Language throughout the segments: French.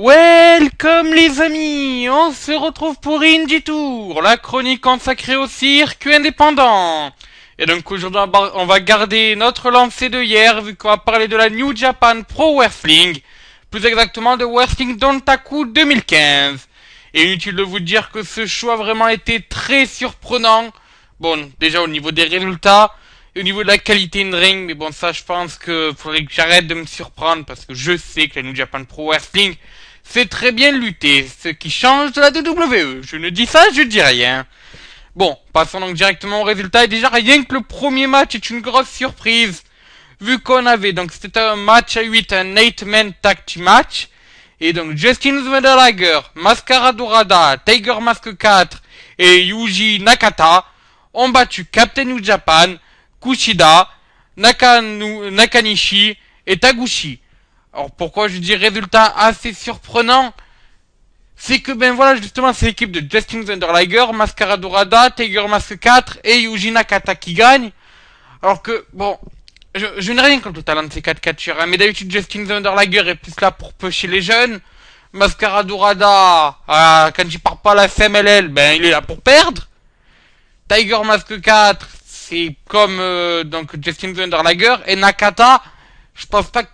Welcome les amis On se retrouve pour du Tour, la chronique consacrée au cirque indépendant. Et donc aujourd'hui on va garder notre lancée de hier vu qu'on va parler de la New Japan Pro Wrestling, plus exactement de Wrestling Dontaku 2015. Et inutile de vous dire que ce choix a vraiment été très surprenant. Bon, déjà au niveau des résultats, au niveau de la qualité in-ring, mais bon ça je pense que faudrait que j'arrête de me surprendre parce que je sais que la New Japan Pro Wrestling c'est très bien lutter, ce qui change de la WWE. Je ne dis ça, je dis rien. Bon, passons donc directement au résultat. Et déjà, rien que le premier match est une grosse surprise. Vu qu'on avait, donc c'était un match à 8, un 8-man tag team match. Et donc Justin Zwedelager, Mascara Dorada, Tiger Mask 4 et Yuji Nakata ont battu Captain New Japan, Kushida, Nakanishi et Taguchi. Alors pourquoi je dis résultat assez surprenant C'est que ben voilà justement c'est l'équipe de Justin Underlager, Mascara Rada, Tiger Mask 4 et Yuji Nakata qui gagne. Alors que bon, je, n'ai rien contre le talent de ces 4 catcheurs, hein, mais d'habitude Justin Underlager est plus là pour pêcher les jeunes. Mascara Rada, euh, quand il part pas à la FMLL, ben il est là pour perdre. Tiger Mask 4, c'est comme euh, donc Justin Underlager et Nakata. Je pense pas que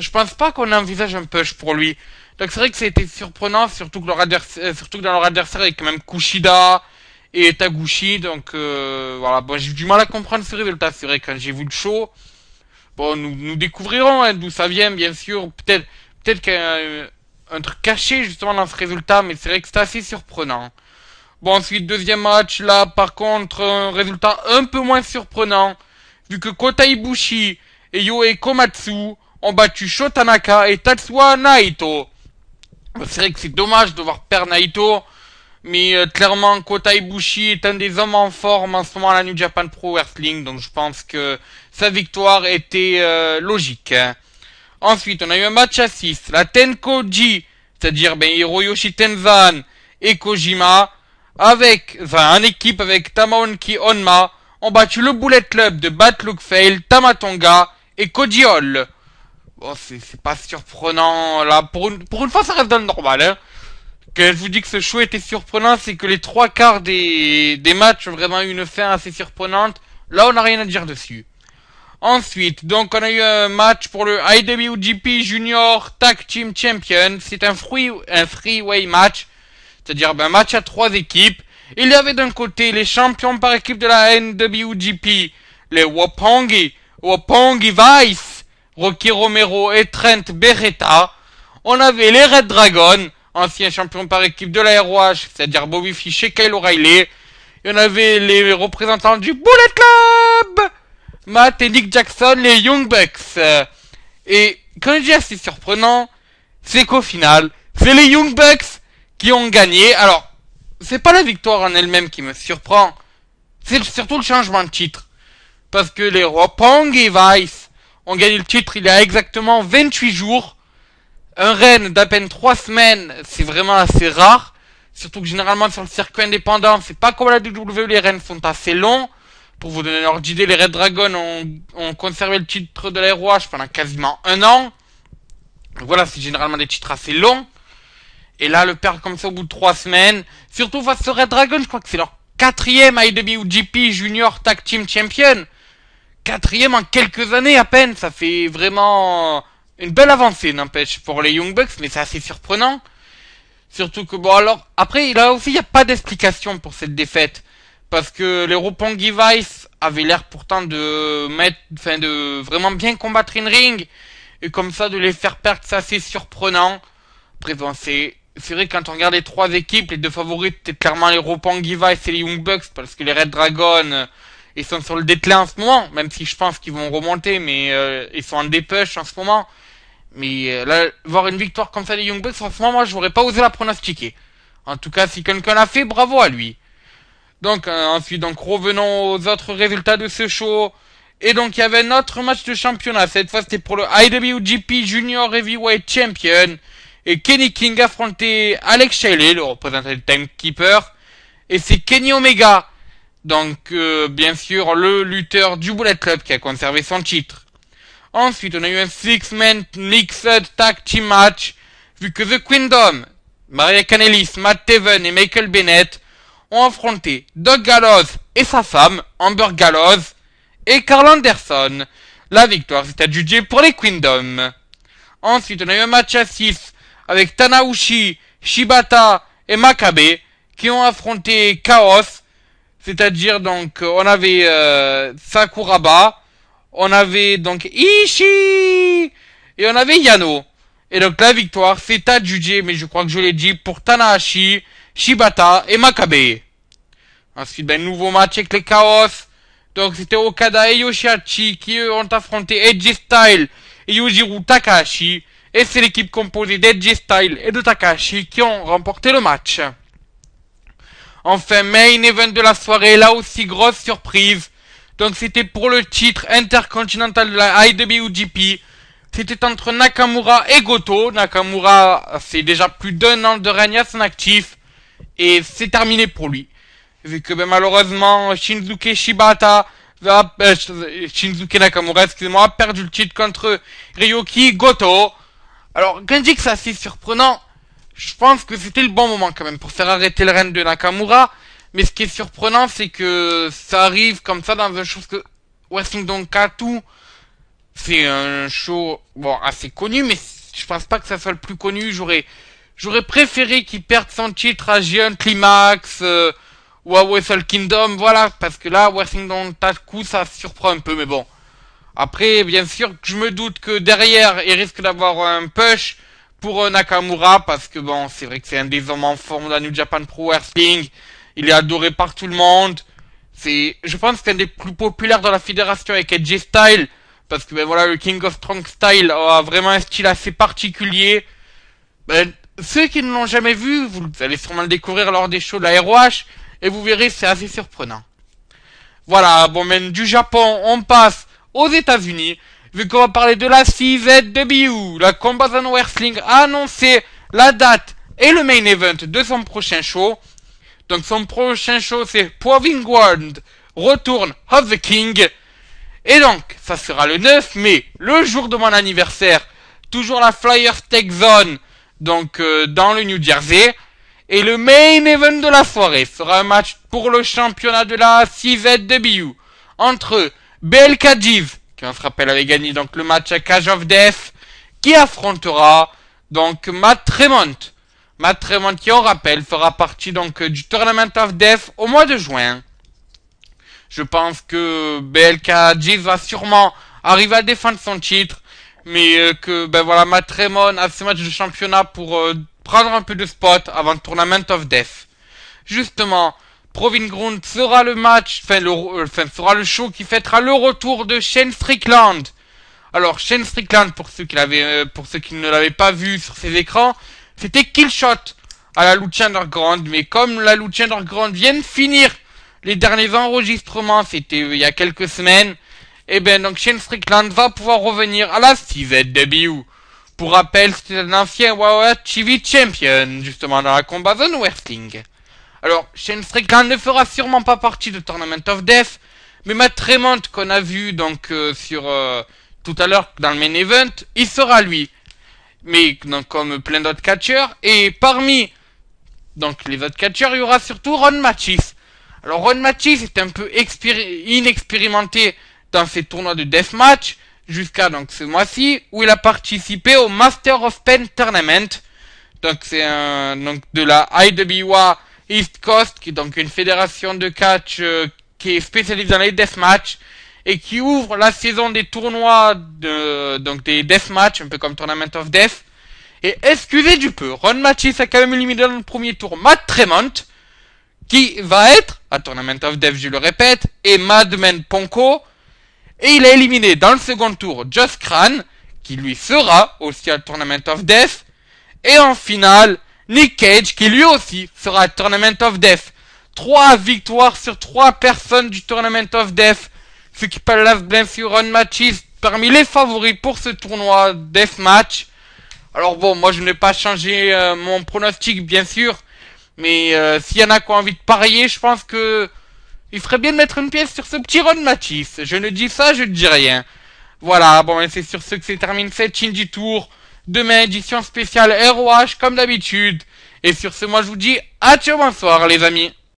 je pense pas qu'on envisage un push pour lui. Donc c'est vrai que c'était surprenant, surtout que, leur adversaire, euh, surtout que dans leur adversaire, il y a quand même Kushida et Taguchi. Donc euh, voilà, bon, j'ai du mal à comprendre ce résultat, c'est vrai, quand j'ai vu le show. Bon, nous, nous découvrirons hein, d'où ça vient, bien sûr. Peut-être peut, être qu'il y a un, truc caché justement dans ce résultat, mais c'est vrai que c'est assez surprenant. Bon, ensuite, deuxième match, là, par contre, un résultat un peu moins surprenant, vu que Kota Ibushi et Yoe Komatsu ont battu Shotanaka et Tatsuo Naito. C'est vrai que c'est dommage de voir perdre Naito, mais euh, clairement Kota Ibushi est un des hommes en forme en ce moment à la New Japan Pro Wrestling, donc je pense que sa victoire était euh, logique. Hein. Ensuite, on a eu un match à 6, la Tenkoji, c'est-à-dire ben, Hiroyoshi Tenzan et Kojima, avec, enfin, en équipe avec Tamaonki Onma, ont battu le Bullet Club de Batluk Fail, Tamatonga et Kodiol. Oh, c'est pas surprenant. Là, pour une, pour une fois, ça reste dans le normal. Hein. Quand je vous dis que ce show était surprenant, c'est que les trois quarts des, des matchs ont vraiment eu une fin assez surprenante. Là, on n'a rien à dire dessus. Ensuite, donc on a eu un match pour le IWGP Junior Tag Team Champion. C'est un free un freeway match, c'est-à-dire un ben, match à trois équipes. Il y avait d'un côté les champions par équipe de la NWGP, les Wapongi, Wapongi Vice, Rocky Romero et Trent Beretta. On avait les Red Dragons, anciens champions par équipe de la ROH, c'est-à-dire Bobby Fish et Kyle O'Reilly. Et on avait les représentants du Bullet Club, Matt et Nick Jackson, les Young Bucks. Et quand je dis assez surprenant, c'est qu'au final, c'est les Young Bucks qui ont gagné. Alors, c'est pas la victoire en elle-même qui me surprend, c'est surtout le changement de titre. Parce que les et Vice on gagne le titre il y a exactement 28 jours. Un règne d'à peine 3 semaines, c'est vraiment assez rare. Surtout que généralement sur le circuit indépendant, c'est pas comme la WWE, les rennes sont assez longs. Pour vous donner l'ordre d'idée, les Red Dragons ont, conservé le titre de la pendant quasiment un an. Voilà, c'est généralement des titres assez longs. Et là, le perdre comme ça au bout de 3 semaines, surtout face aux Red Dragons, je crois que c'est leur quatrième IWGP e Junior Tag Team Champion quatrième en quelques années à peine. Ça fait vraiment une belle avancée, n'empêche, pour les Young Bucks, mais c'est assez surprenant. Surtout que, bon, alors, après, là aussi, il n'y a pas d'explication pour cette défaite. Parce que les Roppongi Vice avaient l'air pourtant de mettre, enfin, de vraiment bien combattre in ring. Et comme ça, de les faire perdre, c'est assez surprenant. Après, c'est, c'est vrai, quand on regarde les trois équipes, les deux favoris, c'était clairement les Roppongi Vice et les Young Bucks, parce que les Red Dragons, ils sont sur le déclin en ce moment, même si je pense qu'ils vont remonter, mais euh, ils sont en dépêche en ce moment. Mais euh, là, voir une victoire comme ça des Young Bucks, en ce moment, moi, j'aurais pas osé la pronostiquer. En tout cas, si quelqu'un l'a fait, bravo à lui. Donc, euh, ensuite, donc, revenons aux autres résultats de ce show. Et donc, il y avait un autre match de championnat. Cette fois, c'était pour le IWGP Junior Heavyweight Champion. Et Kenny King affrontait Alex Shelley, le représentant du Timekeeper. Et c'est Kenny Omega donc, euh, bien sûr, le lutteur du Bullet Club qui a conservé son titre. Ensuite, on a eu un Six-Man Mixed Tag Team Match, vu que The Kingdom, Maria Canelis, Matt Taven et Michael Bennett ont affronté Doug Gallows et sa femme, Amber Gallows, et Carl Anderson. La victoire s'est adjugée pour les Kingdom. Ensuite, on a eu un match à 6 avec Tanahashi, Shibata et Makabe qui ont affronté Chaos, c'est-à-dire donc on avait euh, Sakuraba, on avait donc Ishii et on avait Yano. Et donc la victoire c'est Jujie mais je crois que je l'ai dit, pour Tanahashi, Shibata et Makabe. Ensuite, ben, nouveau match avec les Chaos. Donc c'était Okada et Yoshiachi qui ont affronté Edge Style et Yujiro Takahashi. Et c'est l'équipe composée d'Edge Style et de Takahashi qui ont remporté le match. Enfin, main event de la soirée, là aussi grosse surprise. Donc c'était pour le titre intercontinental de la IWGP. C'était entre Nakamura et Goto. Nakamura, c'est déjà plus d'un an de règne à son actif. Et c'est terminé pour lui. Vu que ben, malheureusement, Shinzuke Shibata, euh, Shinzuke Nakamura, excusez-moi, a perdu le titre contre Ryoki Goto. Alors, ça c'est assez surprenant je pense que c'était le bon moment quand même pour faire arrêter le reine de Nakamura. Mais ce qui est surprenant, c'est que ça arrive comme ça dans un show que Washington Katu, c'est un show bon assez connu, mais je pense pas que ça soit le plus connu. J'aurais j'aurais préféré qu'il perde son titre à Giant Climax euh, ou à Wrestle Kingdom, voilà, parce que là Washington Taku ça surprend un peu, mais bon. Après, bien sûr, je me doute que derrière, il risque d'avoir un push pour euh, Nakamura parce que bon, c'est vrai que c'est un des hommes en forme de la New Japan Pro Wrestling. Il est adoré par tout le monde. C'est, je pense, qu'un des plus populaires dans la fédération avec AJ Style parce que ben voilà, le King of Strong Style a vraiment un style assez particulier. Ben, ceux qui ne l'ont jamais vu, vous allez sûrement le découvrir lors des shows de la ROH et vous verrez, c'est assez surprenant. Voilà, bon, même ben, du Japon, on passe aux États-Unis vu qu'on va parler de la CZW, la Combat Zone Wrestling a annoncé la date et le main event de son prochain show. Donc son prochain show c'est Poving World Return of the King. Et donc, ça sera le 9 mai, le jour de mon anniversaire. Toujours la Flyer Tech Zone, donc euh, dans le New Jersey. Et le main event de la soirée sera un match pour le championnat de la CZW entre Belkadiv qui, se rappelle, avait gagné donc le match à Cage of Death qui affrontera donc Matt Tremont. Matt Tremont qui, on rappelle, fera partie donc du Tournament of Death au mois de juin. Je pense que BLK Jeez va sûrement arriver à défendre son titre, mais euh, que ben voilà, Matt Tremont a ce match de championnat pour euh, prendre un peu de spot avant le Tournament of Death. Justement, Proving Ground sera le match, enfin, le, euh, le show qui fêtera le retour de Shane Strickland. Alors, Shane Strickland, pour ceux qui, euh, pour ceux qui ne l'avaient pas vu sur ses écrans, c'était Killshot à la Lucha Underground. Mais comme la Lucha Underground vient de finir les derniers enregistrements, c'était euh, il y a quelques semaines, et eh bien donc Shane Strickland va pouvoir revenir à la CZW. Pour rappel, c'est un ancien WoW TV Champion, justement dans la Combat Zone Wrestling. Alors, Shane Strickland ne fera sûrement pas partie de Tournament of Death, mais Matt Raymond, qu'on a vu donc euh, sur euh, tout à l'heure dans le main event, il sera lui. Mais donc, comme plein d'autres catcheurs, et parmi donc les autres catcheurs, il y aura surtout Ron Matchis. Alors Ron Matchis est un peu inexpérimenté dans ses tournois de Match jusqu'à donc ce mois-ci où il a participé au Master of Pain Tournament. Donc c'est un donc de la IWA East Coast, qui est donc une fédération de catch euh, qui est spécialisée dans les deathmatchs et qui ouvre la saison des tournois de donc des deathmatchs, un peu comme Tournament of Death. Et excusez du peu, Ron Matchis a quand même éliminé dans le premier tour Matt Tremont, qui va être, à Tournament of Death, je le répète, et Madman Ponko. Et il a éliminé dans le second tour Just Cran, qui lui sera aussi à Tournament of Death. Et en finale, Nick Cage qui lui aussi sera Tournament of Death. Trois victoires sur trois personnes du Tournament of Death, ce qui place bien sur un parmi les favoris pour ce tournoi Death Match. Alors bon, moi je n'ai pas changé euh, mon pronostic bien sûr, mais euh, s'il y en a qui ont envie de parier, je pense que il ferait bien de mettre une pièce sur ce petit run Matisse. Je ne dis ça, je ne dis rien. Voilà, bon, c'est sur ce que se termine cette chine du Tour demain, édition spéciale ROH comme d'habitude. Et sur ce, moi je vous dis à tchao, bonsoir les amis.